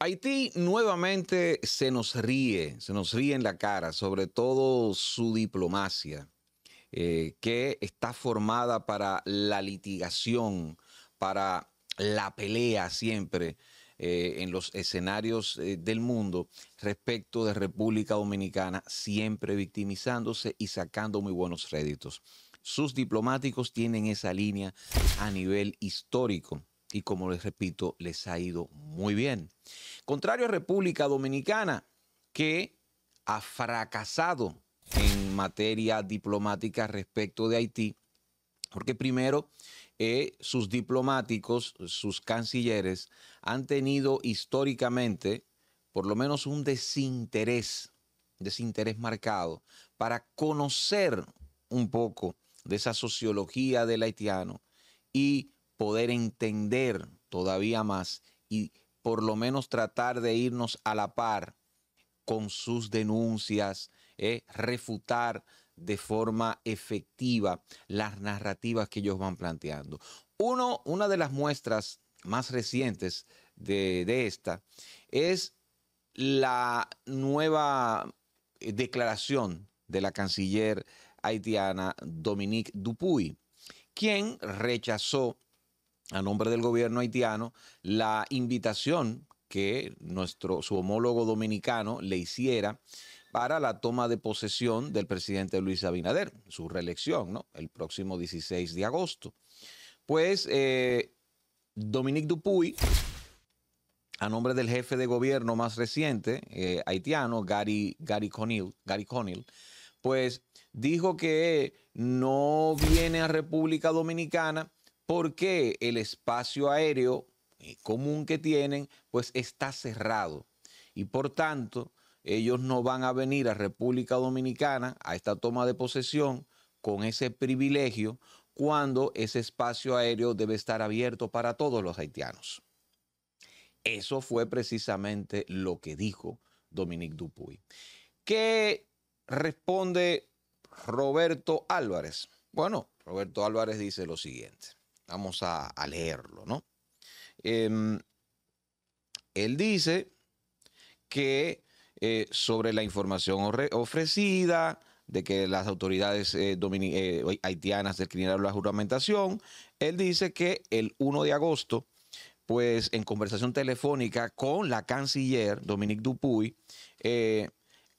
Haití nuevamente se nos ríe, se nos ríe en la cara, sobre todo su diplomacia, eh, que está formada para la litigación, para la pelea siempre eh, en los escenarios eh, del mundo respecto de República Dominicana, siempre victimizándose y sacando muy buenos réditos. Sus diplomáticos tienen esa línea a nivel histórico y como les repito, les ha ido muy bien. Contrario a República Dominicana, que ha fracasado en materia diplomática respecto de Haití, porque primero eh, sus diplomáticos, sus cancilleres, han tenido históricamente por lo menos un desinterés, desinterés marcado, para conocer un poco de esa sociología del haitiano y poder entender todavía más y por lo menos tratar de irnos a la par con sus denuncias, eh, refutar de forma efectiva las narrativas que ellos van planteando. Uno, una de las muestras más recientes de, de esta es la nueva eh, declaración de la canciller haitiana Dominique Dupuy, quien rechazó a nombre del gobierno haitiano la invitación que nuestro, su homólogo dominicano le hiciera para la toma de posesión del presidente Luis Abinader, su reelección, ¿no? El próximo 16 de agosto. Pues eh, Dominique Dupuy, a nombre del jefe de gobierno más reciente, eh, haitiano, Gary, Gary, Conil, Gary Conil, pues dijo que no viene a República Dominicana porque el espacio aéreo eh, común que tienen, pues está cerrado. Y por tanto, ellos no van a venir a República Dominicana a esta toma de posesión con ese privilegio cuando ese espacio aéreo debe estar abierto para todos los haitianos. Eso fue precisamente lo que dijo Dominique Dupuy. ¿Qué responde Roberto Álvarez? Bueno, Roberto Álvarez dice lo siguiente. Vamos a, leerlo, ¿no? Em, él dice que eh, sobre la información ofrecida, de que las autoridades eh, eh, haitianas declinaron la juramentación. Él dice que el 1 de agosto, pues en conversación telefónica con la canciller Dominique Dupuy,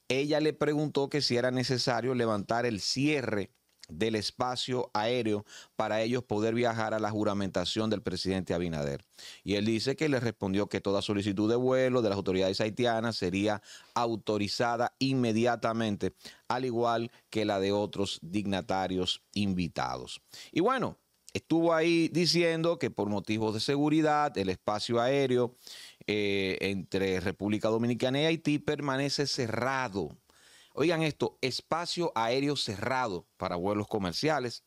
ella le preguntó que si era necesario levantar el cierre del espacio aéreo para ellos poder viajar a la juramentación del presidente Abinader. Y él dice que le respondió que toda solicitud de vuelo de las autoridades haitianas sería autorizada inmediatamente, al igual que la de otros dignatarios invitados. Y bueno, estuvo ahí diciendo que por motivos de seguridad el espacio aéreo eh, entre República Dominicana y Haití permanece cerrado Oigan esto, espacio aéreo cerrado para vuelos comerciales.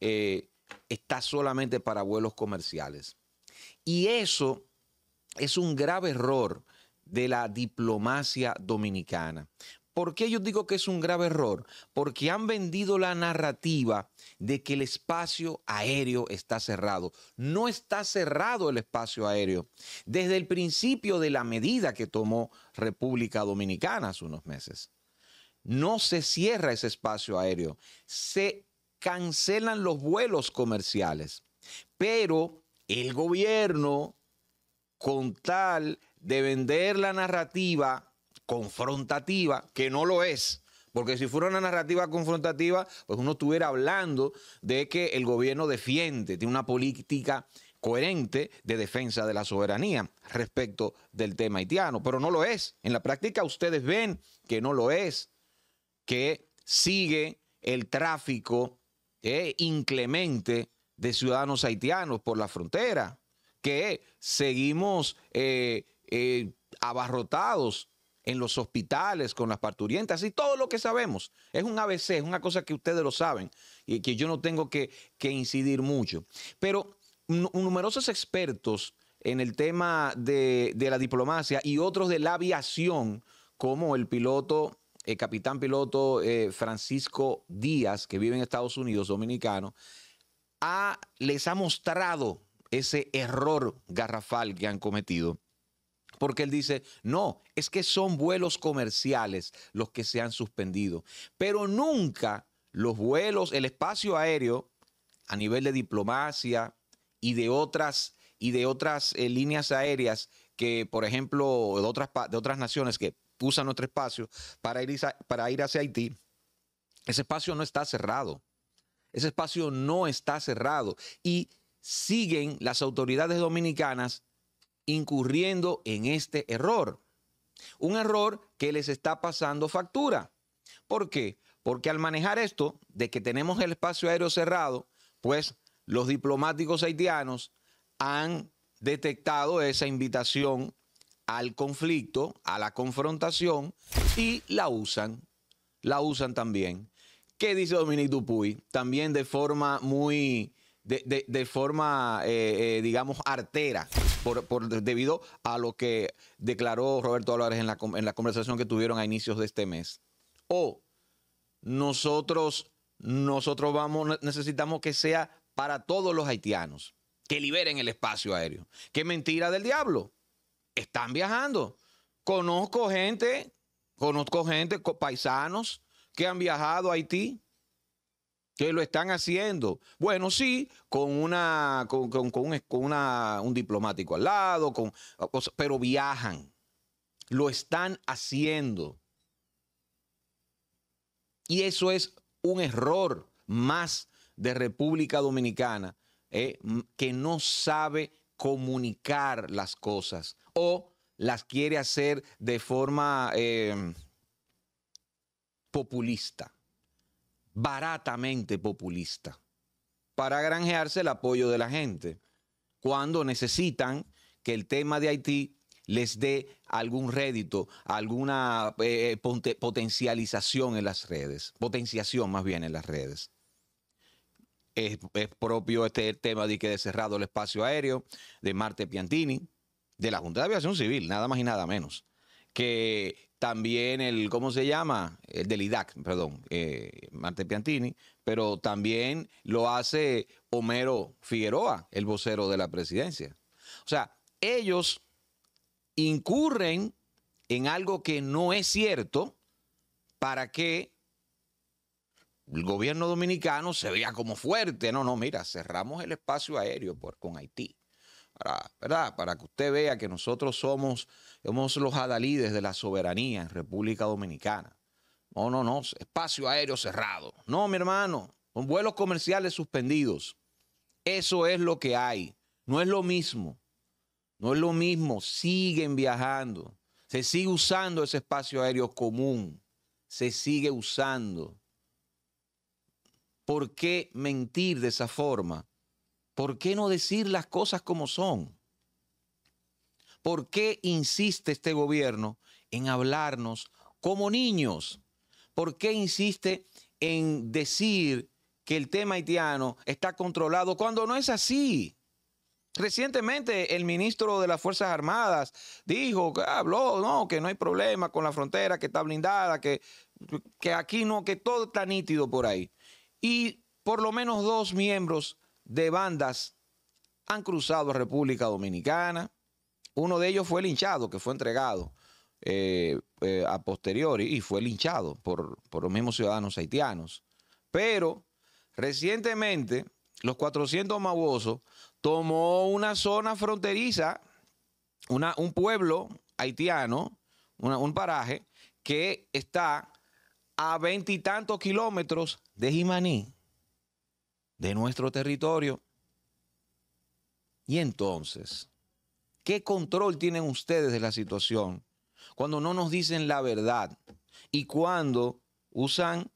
Eh, está solamente para vuelos comerciales. Y eso es un grave error de la diplomacia dominicana. ¿Por qué yo digo que es un grave error? Porque han vendido la narrativa de que el espacio aéreo está cerrado. No está cerrado el espacio aéreo. Desde el principio de la medida que tomó República Dominicana hace unos meses. No se cierra ese espacio aéreo, se cancelan los vuelos comerciales. Pero el gobierno, con tal de vender la narrativa confrontativa, que no lo es, porque si fuera una narrativa confrontativa, pues uno estuviera hablando de que el gobierno defiende, tiene una política coherente de defensa de la soberanía respecto del tema haitiano, pero no lo es. En la práctica ustedes ven que no lo es que sigue el tráfico eh, inclemente de ciudadanos haitianos por la frontera, que seguimos eh, eh, abarrotados en los hospitales con las parturientas y todo lo que sabemos. Es un ABC, es una cosa que ustedes lo saben y que yo no tengo que, incidir mucho. Pero numerosos expertos en el tema de, la diplomacia y otros de la aviación, como el piloto el eh, capitán piloto eh, Francisco Díaz, que vive en Estados Unidos, dominicano, les ha mostrado ese error garrafal que han cometido. Porque él dice, no, es que son vuelos comerciales los que se han suspendido, pero nunca los vuelos, el espacio aéreo a nivel de diplomacia y de otras, y de otras eh, líneas aéreas que, por ejemplo, de otras, de otras naciones que usan nuestro espacio para ir, para ir hacia Haití, ese espacio no está cerrado. Ese espacio no está cerrado. Y siguen las autoridades dominicanas incurriendo en este error. Un error que les está pasando factura. ¿Por qué? Porque al manejar esto de que tenemos el espacio aéreo cerrado, pues los diplomáticos haitianos han detectado esa invitación al conflicto, a la confrontación y la usan, la usan también. ¿Qué dice Dominique Dupuy? También de forma muy, de, forma, eh, eh, digamos, artera, por, por, debido a lo que declaró Roberto Álvarez en la, en la conversación que tuvieron a inicios de este mes. O nosotros, nosotros vamos, necesitamos que sea para todos los haitianos, que liberen el espacio aéreo. ¡Qué mentira del diablo! están viajando. Conozco gente, conozco gente, paisanos que han viajado a Haití, que lo están haciendo. Bueno, sí, con una, un diplomático al lado, con, pero viajan. Lo están haciendo. Y eso es un error más de República Dominicana, eh, que no sabe comunicar las cosas, o las quiere hacer de forma eh, populista, baratamente populista, para granjearse el apoyo de la gente, cuando necesitan que el tema de Haití les dé algún rédito, alguna eh, eh, potencialización en las redes, potenciación más bien en las redes. Es, es propio este tema de que de cerrado el espacio aéreo de Marte Piantini, de la Junta de Aviación Civil, nada más y nada menos. Que también el, ¿cómo se llama? El del IDAC, perdón, eh, Marte Piantini, pero también lo hace Homero Figueroa, el vocero de la presidencia. O sea, ellos incurren en algo que no es cierto para que el gobierno dominicano se vea como fuerte. No, no, mira, cerramos el espacio aéreo por, con Haití para, ¿verdad? para que usted vea que nosotros somos, somos los adalides de la soberanía en República Dominicana. No, no, no, espacio aéreo cerrado. No, mi hermano, con vuelos comerciales suspendidos. Eso es lo que hay. No es lo mismo. No es lo mismo. Siguen viajando. Se sigue usando ese espacio aéreo común. Se sigue usando. ¿Por qué mentir de esa forma? ¿Por qué no decir las cosas como son? ¿Por qué insiste este gobierno en hablarnos como niños? ¿Por qué insiste en decir que el tema haitiano está controlado cuando no es así? Recientemente el ministro de las Fuerzas Armadas dijo, habló, no, que no hay problema con la frontera, que está blindada, que, que aquí no, que todo está nítido por ahí. Y por lo menos dos miembros de bandas han cruzado República Dominicana. Uno de ellos fue linchado, que fue entregado eh, eh, a posteriori y fue linchado por, los mismos ciudadanos haitianos. Pero recientemente, los 400 Mabosos tomó una zona fronteriza, una, un pueblo haitiano, un paraje que está a veintitantos kilómetros de Jimaní de nuestro territorio. Y entonces, ¿qué control tienen ustedes de la situación cuando no nos dicen la verdad y cuando usan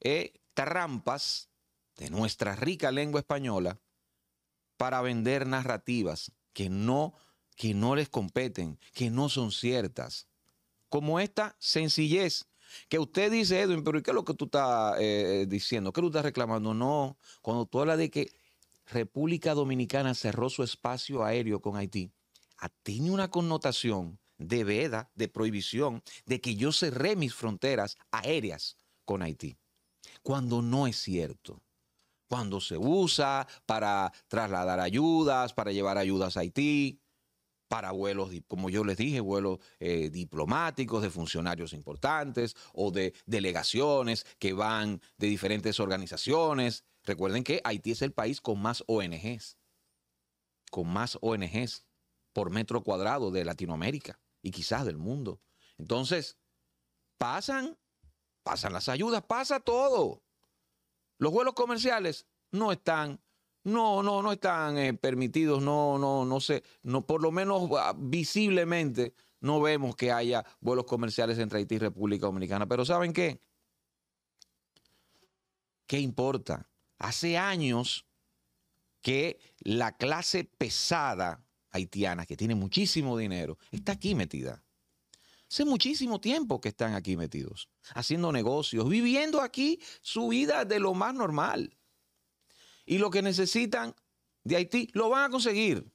eh, trampas de nuestra rica lengua española para vender narrativas que no, que no les competen, que no son ciertas? Como esta sencillez que usted dice, Edwin, pero ¿y qué es lo que tú estás eh, eh, diciendo? ¿Qué tú estás reclamando? No, cuando tú hablas de que República Dominicana cerró su espacio aéreo con Haití, ah, tiene una connotación de veda, de prohibición, de que yo cerré mis fronteras aéreas con Haití, cuando no es cierto. Cuando se usa para trasladar ayudas, para llevar ayudas a Haití, para vuelos, como yo les dije, vuelos eh, diplomáticos de funcionarios importantes o de delegaciones que van de diferentes organizaciones. Recuerden que Haití es el país con más ONGs, con más ONGs por metro cuadrado de Latinoamérica y quizás del mundo. Entonces, pasan, pasan las ayudas, pasa todo. Los vuelos comerciales no están no, no, no están eh, permitidos, no, no, no sé, no, por lo menos ah, visiblemente no vemos que haya vuelos comerciales entre Haití y República Dominicana. Pero ¿saben qué? ¿Qué importa? Hace años que la clase pesada haitiana, que tiene muchísimo dinero, está aquí metida. Hace muchísimo tiempo que están aquí metidos, haciendo negocios, viviendo aquí su vida de lo más normal y lo que necesitan de Haití lo van a conseguir,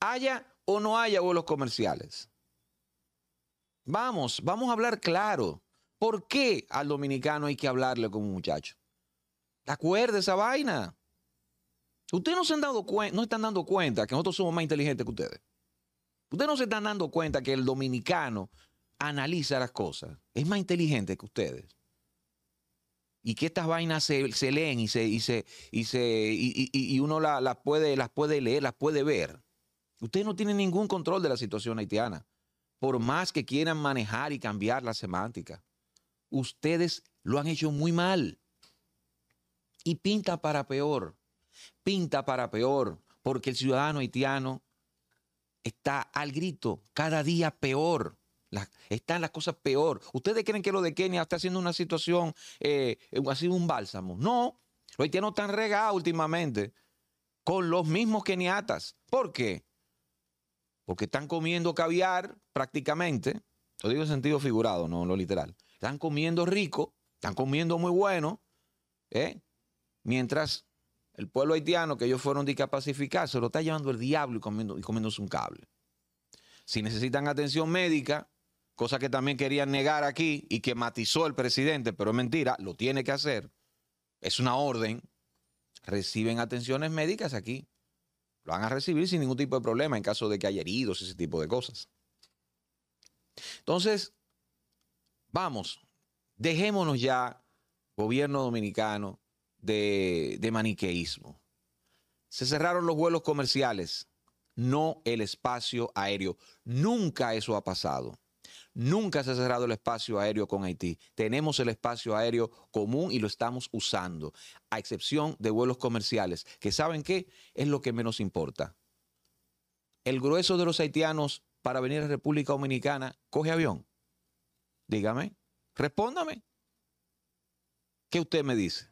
haya o no haya vuelos comerciales. Vamos, vamos a hablar claro. ¿Por qué al dominicano hay que hablarle como un muchacho? Acuerde esa vaina. Ustedes no se han dado cuenta, no están dando cuenta que nosotros somos más inteligentes que ustedes. Ustedes no se están dando cuenta que el dominicano analiza las cosas. Es más inteligente que ustedes y que estas vainas se, leen y se y se y se y, uno las puede las puede leer, las puede ver. Ustedes no tienen ningún control de la situación haitiana, por más que quieran manejar y cambiar la semántica. Ustedes lo han hecho muy mal. Y pinta para peor. Pinta para peor, porque el ciudadano haitiano está al grito, cada día peor están las cosas peor. ¿Ustedes creen que lo de Kenia está haciendo una situación, eh, ha eh, sido un bálsamo? No. Los haitianos están regados últimamente con los mismos keniatas. ¿Por qué? Porque están comiendo caviar prácticamente. Lo digo en sentido figurado, no en lo literal. Están comiendo rico, están comiendo muy bueno, ¿eh? mientras el pueblo haitiano, que ellos fueron discapacificados, se lo está llevando el diablo y, comiendo, y comiéndose un cable. Si necesitan atención médica, cosa que también querían negar aquí y que matizó el presidente, pero es mentira, lo tiene que hacer, es una orden, reciben atenciones médicas aquí. Lo van a recibir sin ningún tipo de problema en caso de que haya heridos, ese tipo de cosas. Entonces, vamos, dejémonos ya, gobierno dominicano, de, de maniqueísmo. Se cerraron los vuelos comerciales, no el espacio aéreo. Nunca eso ha pasado. Nunca se ha cerrado el espacio aéreo con Haití. Tenemos el espacio aéreo común y lo estamos usando, a excepción de vuelos comerciales, que saben qué es lo que menos importa. El grueso de los haitianos para venir a República Dominicana coge avión. Dígame, respóndame. ¿Qué usted me dice?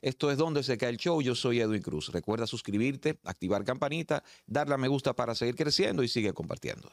Esto es Donde se cae el show. Yo soy Edwin Cruz. Recuerda suscribirte, activar campanita, darle a me gusta para seguir creciendo y sigue compartiendo.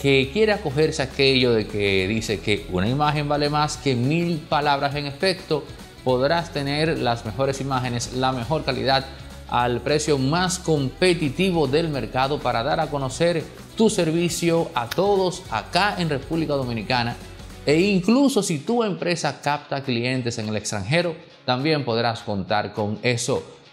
que quiere acogerse aquello de que dice que una imagen vale más que mil palabras en efecto, podrás tener las mejores imágenes, la mejor calidad al precio más competitivo del mercado para dar a conocer tu servicio a todos acá en República Dominicana. E incluso si tu empresa capta clientes en el extranjero, también podrás contar con eso.